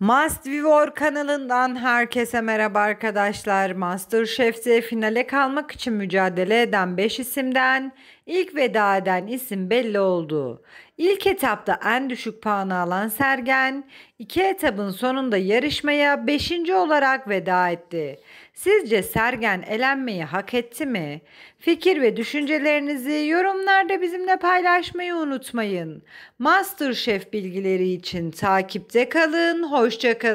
Must Vivor kanalından herkese merhaba arkadaşlar. Masterchef'te finale kalmak için mücadele eden 5 isimden ilk veda eden isim belli oldu. İlk etapta en düşük puanı alan Sergen, iki etapın sonunda yarışmaya beşinci olarak veda etti. Sizce Sergen elenmeyi hak etti mi? Fikir ve düşüncelerinizi yorumlarda bizimle paylaşmayı unutmayın. MasterChef bilgileri için takipte kalın, hoşçakalın.